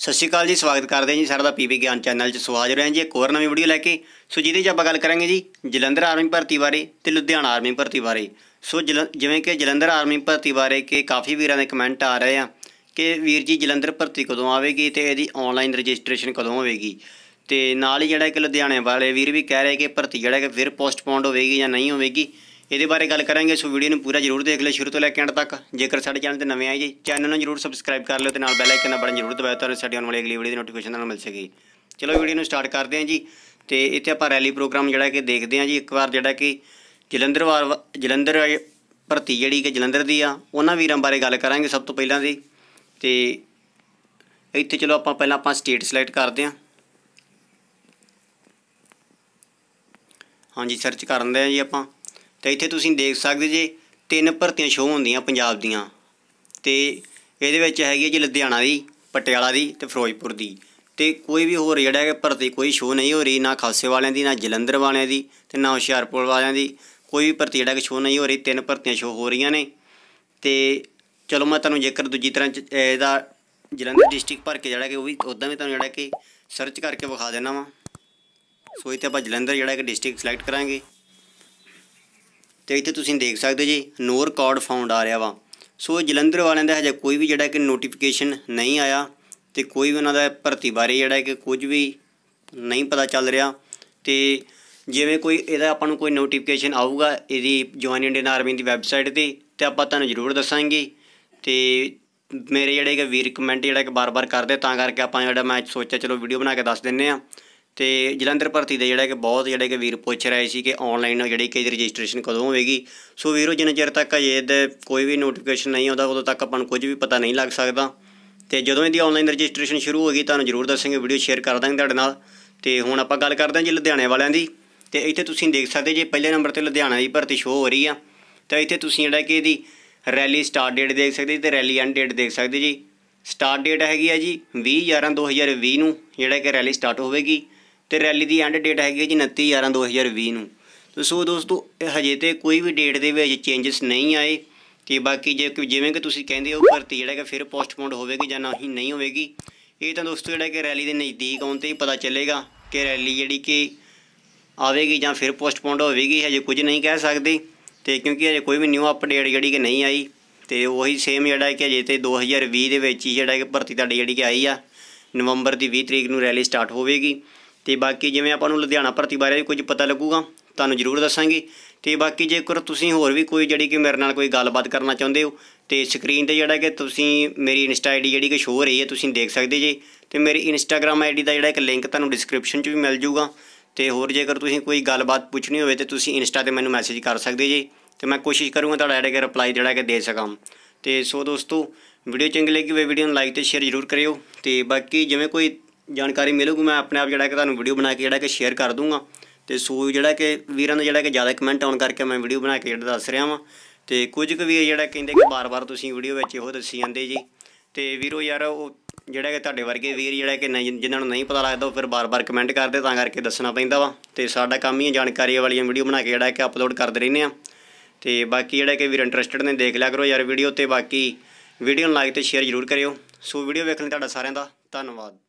ਸਤਿ ਸ਼੍ਰੀ ਅਕਾਲ ਜੀ ਸਵਾਗਤ ਕਰਦੇ ਹਾਂ ਜੀ ਸਾਡਾ ਦਾ ਪੀਪੀ ਗਿਆਨ ਚੈਨਲ 'ਚ ਸਵਾਜ ਰਹੇ ਹਾਂ ਜੀ ਇੱਕ ਹੋਰ ਨਵੀਂ ਵੀਡੀਓ ਲੈ ਕੇ ਸੋ ਜਿਹਦੇ 'ਚ ਆਪਾਂ ਗੱਲ ਕਰਾਂਗੇ ਜੀ ਜਲੰਧਰ ਆਰਮੀ ਭਰਤੀ ਬਾਰੇ ਤੇ ਲੁਧਿਆਣਾ ਆਰਮੀ ਭਰਤੀ ਬਾਰੇ ਸੋ ਜਿਵੇਂ ਕਿ ਜਲੰਧਰ ਆਰਮੀ ਭਰਤੀ ਬਾਰੇ ਕਿ ਕਾਫੀ ਵੀਰਾਂ ਦੇ ਕਮੈਂਟ ਆ ਰਹੇ ਆ ਕਿ ਵੀਰ ਜੀ ਜਲੰਧਰ ਭਰਤੀ ਕਦੋਂ ਆਵੇਗੀ ਤੇ ਇਹਦੀ ਆਨਲਾਈਨ ਰਜਿਸਟ੍ਰੇਸ਼ਨ ਕਦੋਂ ਹੋਵੇਗੀ ਤੇ ਨਾਲ ਹੀ ਜਿਹੜਾ ਕਿ ਲੁਧਿਆਣੇ ਵਾਲੇ ਵੀਰ ਵੀ ਕਹਿ ਰਹੇ ਕਿ ਭਰਤੀ ਜਿਹੜਾ ਕਿ ਫਿਰ ਪੋਸਟਪੋਨਡ ਹੋਵੇਗੀ ਜਾਂ ਨਹੀਂ ਹੋਵੇਗੀ ਇਹਦੇ ਬਾਰੇ ਗੱਲ ਕਰਾਂਗੇ ਸੋ ਵੀਡੀਓ ਨੂੰ ਪੂਰਾ ਜ਼ਰੂਰ ਦੇਖ ਲਿਓ ਸ਼ੁਰੂ ਤੋਂ ਲੈ ਕੇ ਅੰਤ ਤੱਕ ਜੇਕਰ ਸਾਡੇ ਚੈਨਲ ਤੇ ਨਵੇਂ ਆਏ ਜੀ ਚੈਨਲ ਨੂੰ ਜ਼ਰੂਰ ਸਬਸਕ੍ਰਾਈਬ ਕਰ ਲਿਓ ਤੇ ਨਾਲ ਬੈਲ ਆਈਕਨ ਦਾ ਬਟਨ ਜ਼ਰੂਰ ਦਬਾਇਓ ਤਾਂ ਸਾਡੀ ਆਉਣ ਵਾਲੀ ਅਗਲੀ ਵੀਡੀਓ ਦੀ ਨੋਟੀਫਿਕੇਸ਼ਨ ਤੁਹਾਨੂੰ ਮਿਲ ਸਕੇ ਚਲੋ ਵੀਡੀਓ ਨੂੰ ਸਟਾਰਟ ਕਰਦੇ ਹਾਂ ਜੀ ਤੇ ਇੱਥੇ ਆਪਾਂ ਰੈਲੀ ਪ੍ਰੋਗਰਾਮ ਜਿਹੜਾ ਕਿ ਦੇਖਦੇ ਹਾਂ ਜੀ ਇੱਕ ਵਾਰ ਜਿਹੜਾ ਕਿ ਜਲੰਧਰ ਵਾਰ ਜਲੰਧਰ ਭਰਤੀ ਜਿਹੜੀ ਕਿ ਜਲੰਧਰ ਦੀ ਆ ਉਹਨਾਂ ਵੀਰਾਂ ਬਾਰੇ ਗੱਲ ਕਰਾਂਗੇ ਸਭ ਤੋਂ ਪਹਿਲਾਂ ਦੀ ਤੇ ਇੱਥੇ ਚਲੋ ਆਪਾਂ ਪਹਿਲਾਂ ਆਪਾਂ ਸਟੇਟ ਸਿਲੈਕਟ ਕਰਦੇ ਹਾਂ ਹਾਂਜੀ ਸਰਚ ਕਰਨ ਦੇ ਆ ਜੀ ਆਪਾਂ ਤਾਂ ਇੱਥੇ ਤੁਸੀਂ ਦੇਖ ਸਕਦੇ ਜੇ ਤਿੰਨ ਭਰਤੀਆਂ ਸ਼ੋਅ ਹੁੰਦੀਆਂ ਪੰਜਾਬ ਦੀਆਂ ਤੇ ਇਹਦੇ ਵਿੱਚ ਹੈਗੀ ਜੀ ਲੁਧਿਆਣਾ ਦੀ ਪਟਿਆਲਾ ਦੀ ਤੇ ਫਿਰੋਜ਼ਪੁਰ ਦੀ ਤੇ ਕੋਈ ਵੀ ਹੋਰ ਜਿਹੜਾ ਹੈ ਭਰਤੀ ਕੋਈ ਸ਼ੋਅ ਨਹੀਂ ਹੋ ਰਹੀ ਨਾ ਖਾਸੇ ਵਾਲਿਆਂ ਦੀ ਨਾ ਜਲੰਧਰ ਵਾਲਿਆਂ ਦੀ ਤੇ ਨਾ ਹੁਸ਼ਿਆਰਪੁਰ ਵਾਲਿਆਂ ਦੀ ਕੋਈ ਵੀ ਭਰਤੀ ਜਿਹੜਾ ਕਿ ਸ਼ੋਅ ਨਹੀਂ ਹੋ ਰਹੀ ਤਿੰਨ ਭਰਤੀਆਂ ਸ਼ੋਅ ਹੋ ਰਹੀਆਂ ਨੇ ਤੇ ਚਲੋ ਮੈਂ ਤੁਹਾਨੂੰ ਜੇਕਰ ਦੂਜੀ ਤਰ੍ਹਾਂ ਇਹਦਾ ਜਲੰਧਰ ਡਿਸਟ੍ਰਿਕਟ ਭਰ ਕੇ ਜਿਹੜਾ ਕਿ ਉਹ ਵੀ ਉਦਾਂ ਵੀ ਤੁਹਾਨੂੰ ਜਿਹੜਾ ਕਿ ਸਰਚ ਕਰਕੇ ਵਿਖਾ ਦੇਣਾ ਵਾ ਸੋ ਇੱਥੇ ਆਪਾਂ ਜਲੰਧਰ ਜਿਹੜਾ ਕਿ ਡਿਸਟ੍ਰਿਕਟ ਸਿਲੈਕਟ ਕਰਾਂਗੇ ਤੇ ਇੱਥੇ ਤੁਸੀਂ ਦੇਖ ਸਕਦੇ ਜੀ ਨੋ ਰਿਕਾਰਡ ਫਾਊਂਡ ਆ ਰਿਹਾ ਵਾ ਸੋ ਜਲੰਧਰ ਵਾਲਿਆਂ ਦਾ ਹਜੇ ਕੋਈ ਵੀ ਜਿਹੜਾ ਕਿ ਨੋਟੀਫਿਕੇਸ਼ਨ ਨਹੀਂ ਆਇਆ ਤੇ ਕੋਈ ਵੀ ਉਹਨਾਂ ਦਾ ਭਰਤੀ ਬਾਰੇ ਜਿਹੜਾ ਕਿ ਕੁਝ ਵੀ ਨਹੀਂ ਪਤਾ ਚੱਲ ਰਿਹਾ ਤੇ ਜਿਵੇਂ ਕੋਈ ਇਹਦਾ ਆਪਾਂ ਨੂੰ ਕੋਈ ਨੋਟੀਫਿਕੇਸ਼ਨ ਆਊਗਾ ਇਹਦੀ ਜੁਆਇਨ ਇੰਡੀਅਨ ਆਰਮੀ ਦੀ ਵੈਬਸਾਈਟ ਤੇ ਤੇ ਆਪਾਂ ਤੁਹਾਨੂੰ ਜ਼ਰੂਰ ਦੱਸਾਂਗੇ ਤੇ ਮੇਰੇ ਜਿਹੜੇ ਕਿ ਵੀਰ ਕਮੈਂਟ ਜਿਹੜਾ ਕਿ ਬਾਰ-ਬਾਰ ਕਰਦੇ ਤਾਂ ਕਰਕੇ ਆਪਾਂ ਜਿਹੜਾ ਮੈਂ ਸੋਚਿਆ ਚਲੋ ਵੀਡੀਓ ਬਣਾ ਕੇ ਦੱਸ ਦਿੰਨੇ ਆ ਤੇ ਜਲੰਧਰ ਭਰਤੀ ਦੇ ਜਿਹੜਾ ਕਿ ਬਹੁਤ ਜਿਹੜੇ ਕਿ ਵੀਰ ਪੁੱਛ ਰਹੇ ਸੀ ਕਿ ਆਨਲਾਈਨ ਜਿਹੜੀ ਕਿ ਰਜਿਸਟ੍ਰੇਸ਼ਨ ਕਦੋਂ ਹੋਵੇਗੀ ਸੋ ਵੀਰੋ ਜਿੰਨੇ ਚਿਰ ਤੱਕ ਅਜੇ ਦੇ ਕੋਈ ਵੀ ਨੋਟੀਫਿਕੇਸ਼ਨ ਨਹੀਂ ਆਉਂਦਾ ਉਦੋਂ ਤੱਕ ਆਪਾਂ ਨੂੰ ਕੁਝ ਵੀ ਪਤਾ ਨਹੀਂ ਲੱਗ ਸਕਦਾ ਤੇ ਜਦੋਂ ਇਹਦੀ ਆਨਲਾਈਨ ਰਜਿਸਟ੍ਰੇਸ਼ਨ ਸ਼ੁਰੂ ਹੋਗੀ ਤੁਹਾਨੂੰ ਜ਼ਰੂਰ ਦੱਸਾਂਗੇ ਵੀਡੀਓ ਸ਼ੇਅਰ ਕਰ ਦਾਂਗੇ ਤੁਹਾਡੇ ਨਾਲ ਤੇ ਹੁਣ ਆਪਾਂ ਗੱਲ ਕਰਦੇ ਹਾਂ ਜੀ ਲੁਧਿਆਣੇ ਵਾਲਿਆਂ ਦੀ ਤੇ ਇੱਥੇ ਤੁਸੀਂ ਦੇਖ ਸਕਦੇ ਜੇ ਪਹਿਲੇ ਨੰਬਰ ਤੇ ਲੁਧਿਆਣਾ ਦੀ ਭਰਤੀ ਸ਼ੋ ਹੋ ਰਹੀ ਆ ਤਾਂ ਇੱਥੇ ਤੁਸੀਂ ਜਿਹੜਾ ਕਿ ਇਹਦੀ ਰੈਲੀ ਸਟਾਰਟ ਡੇਟ ਦੇਖ ਸਕਦੇ ਤੇ ਰੈਲੀ ਐਂਡ ਡੇਟ ਦੇਖ ਸਕਦੇ ਜੀ ਸਟਾਰਟ ਡੇਟ ਹੈਗੀ ਆ ਜੀ 20/11/2020 ਨੂੰ ਜਿਹੜਾ ਕਿ ਰੈਲੀ ਸਟਾਰਟ ਹੋਵੇਗੀ ਤੇ ਰੈਲੀ ਦੀ ਐਂਡ ਡੇਟ ਹੈਗੀ ਜੀ 29 11 2020 ਨੂੰ ਤੇ ਸੋ ਦੋਸਤੋ ਹਜੇ ਤੇ ਕੋਈ ਵੀ ਡੇਟ ਦੇ ਵਿੱਚ ਚੇਂਜਸ ਨਹੀਂ ਆਏ ਤੇ ਬਾਕੀ ਜੇ ਜਿਵੇਂ ਕਿ ਤੁਸੀਂ ਕਹਿੰਦੇ ਹੋ ਭਰਤੀ ਜਿਹੜਾ ਕਿ ਫਿਰ ਪੋਸਟਪੋਨ ਹੋਵੇਗੀ ਜਾਂ ਨਹੀਂ ਨਹੀਂ ਹੋਵੇਗੀ ਇਹ ਤਾਂ ਦੋਸਤੋ ਜਿਹੜਾ ਕਿ ਰੈਲੀ ਦੇ ਨਜ਼ਦੀਕ ਆਉਣ ਤੇ ਹੀ ਪਤਾ ਚੱਲੇਗਾ ਕਿ ਰੈਲੀ ਜਿਹੜੀ ਕਿ ਆਵੇਗੀ ਜਾਂ ਫਿਰ ਪੋਸਟਪੋਨ ਹੋਵੇਗੀ ਹਜੇ ਕੁਝ ਨਹੀਂ ਕਹਿ ਸਕਦੇ ਤੇ ਕਿਉਂਕਿ ਹਜੇ ਕੋਈ ਵੀ ਨਿਊ ਅਪਡੇਟ ਜਿਹੜੀ ਕਿ ਨਹੀਂ ਆਈ ਤੇ ਉਹੀ ਸੇਮ ਜਿਹੜਾ ਕਿ ਹਜੇ ਤੇ 2020 ਦੇ ਵਿੱਚ ਹੀ ਜਿਹੜਾ ਕਿ ਭਰਤੀ ਤੁਹਾਡੀ ਜਿਹੜੀ ਕਿ ਆਈ ਆ ਨਵੰਬਰ ਦੀ 20 ਤਰੀਕ ਨੂੰ ਰੈਲੀ ਸਟਾਰਟ ਹੋਵੇਗੀ ਤੇ ਬਾਕੀ ਜਿਵੇਂ ਆਪਾਂ ਨੂੰ ਲੁਧਿਆਣਾ ਭਰਤੀ ਬਾਰੇ ਕੁਝ ਪਤਾ ਲੱਗੂਗਾ ਤੁਹਾਨੂੰ ਜ਼ਰੂਰ ਦੱਸਾਂਗੇ ਤੇ ਬਾਕੀ ਜੇਕਰ ਤੁਸੀਂ ਹੋਰ ਵੀ ਕੋਈ ਜਿਹੜੀ ਕਿ ਮੇਰੇ ਨਾਲ ਕੋਈ ਗੱਲਬਾਤ ਕਰਨਾ ਚਾਹੁੰਦੇ ਹੋ ਤੇ ਸਕਰੀਨ ਤੇ ਜਿਹੜਾ ਕਿ ਤੁਸੀਂ ਮੇਰੀ ਇੰਸਟਾ ਆਈਡੀ ਜਿਹੜੀ ਕਿ ਸ਼ੋ ਰਹੀ ਹੈ ਤੁਸੀਂ ਦੇਖ ਸਕਦੇ ਜੇ ਤੇ ਮੇਰੀ ਇੰਸਟਾਗ੍ਰam ਆਈਡੀ ਦਾ ਜਿਹੜਾ ਇੱਕ ਲਿੰਕ ਤੁਹਾਨੂੰ ਡਿਸਕ੍ਰਿਪਸ਼ਨ 'ਚ ਵੀ ਮਿਲ ਜਾਊਗਾ ਤੇ ਹੋਰ ਜੇਕਰ ਤੁਸੀਂ ਕੋਈ ਗੱਲਬਾਤ ਪੁੱਛਣੀ ਹੋਵੇ ਤੇ ਤੁਸੀਂ ਇੰਸਟਾ ਤੇ ਮੈਨੂੰ ਮੈਸੇਜ ਕਰ ਸਕਦੇ ਜੇ ਤੇ ਮੈਂ ਕੋਸ਼ਿਸ਼ ਕਰੂੰਗਾ ਤੁਹਾਡਾ ਜਿਹੜਾ ਕਿ ਰਿਪਲਾਈ ਜਿਹੜਾ ਕਿ ਦੇ ਸਕਾਂ ਤੇ ਸੋ ਦੋਸਤੋ ਵੀਡੀਓ ਚੰਗੀ ਲੱਗੀ ਹੋਵੇ ਵੀਡੀਓ ਨੂੰ ਲਾਈਕ ਤੇ ਸ਼ੇਅਰ ਜ਼ਰੂਰ ਕਰਿਓ ਤੇ ਬਾਕੀ ਜਿਵੇਂ ਕੋਈ ਜਾਣਕਾਰੀ ਮਿਲੂਗੀ ਮੈਂ ਆਪਣੇ ਆਪ ਜਿਹੜਾ ਕਿ ਤੁਹਾਨੂੰ ਵੀਡੀਓ ਬਣਾ ਕੇ ਜਿਹੜਾ ਕਿ ਸ਼ੇਅਰ ਕਰ ਦੂੰਗਾ ਤੇ ਸੋ ਜਿਹੜਾ ਕਿ ਵੀਰਾਂ ਦਾ ਜਿਹੜਾ ਕਿ ਜ਼ਿਆਦਾ ਕਮੈਂਟ ਆਉਣ ਕਰਕੇ ਮੈਂ ਵੀਡੀਓ ਬਣਾ ਕੇ ਜਿਹੜਾ ਦੱਸ ਰਿਹਾ ਵਾਂ ਤੇ ਕੁਝ ਕੁ ਵੀ ਜਿਹੜਾ ਕਹਿੰਦੇ ਕਿ ਬਾਰ-ਬਾਰ ਤੁਸੀਂ ਵੀਡੀਓ ਵਿੱਚ ਇਹੋ ਦੱਸੀ ਜਾਂਦੇ ਜੀ ਤੇ ਵੀਰੋ ਯਾਰ ਉਹ ਜਿਹੜਾ ਕਿ ਤੁਹਾਡੇ ਵਰਗੇ ਵੀਰ ਜਿਹੜਾ ਕਿ ਜਿਨ੍ਹਾਂ ਨੂੰ ਨਹੀਂ ਪਤਾ ਲੱਗਦਾ ਉਹ ਫਿਰ ਬਾਰ-ਬਾਰ ਕਮੈਂਟ ਕਰਦੇ ਤਾਂ ਕਰਕੇ ਦੱਸਣਾ ਪੈਂਦਾ ਵਾ ਤੇ ਸਾਡਾ ਕੰਮ ਹੀ ਜਾਣਕਾਰੀ ਵਾਲੀਆਂ ਵੀਡੀਓ ਬਣਾ ਕੇ ਜਿਹੜਾ ਕਿ ਅਪਲੋਡ ਕਰਦੇ ਰਹਿੰਦੇ ਆ ਤੇ ਬਾਕੀ ਜਿਹੜਾ ਕਿ ਵੀਰ ਇੰਟਰਸਟਿਡ ਨੇ ਦੇਖ ਲਿਆ ਕਰੋ ਯਾਰ ਵੀਡੀਓ ਤੇ ਬਾਕੀ ਵੀਡੀਓ ਨੂੰ ਲਾਈਕ ਤੇ ਸ਼ੇਅਰ ਜ਼ਰੂਰ ਕਰਿਓ ਸੋ ਵੀਡੀਓ ਵੇਖਣ ਲਈ ਤੁਹਾਡਾ ਸਾਰਿਆਂ ਦਾ ਧੰਨਵਾਦ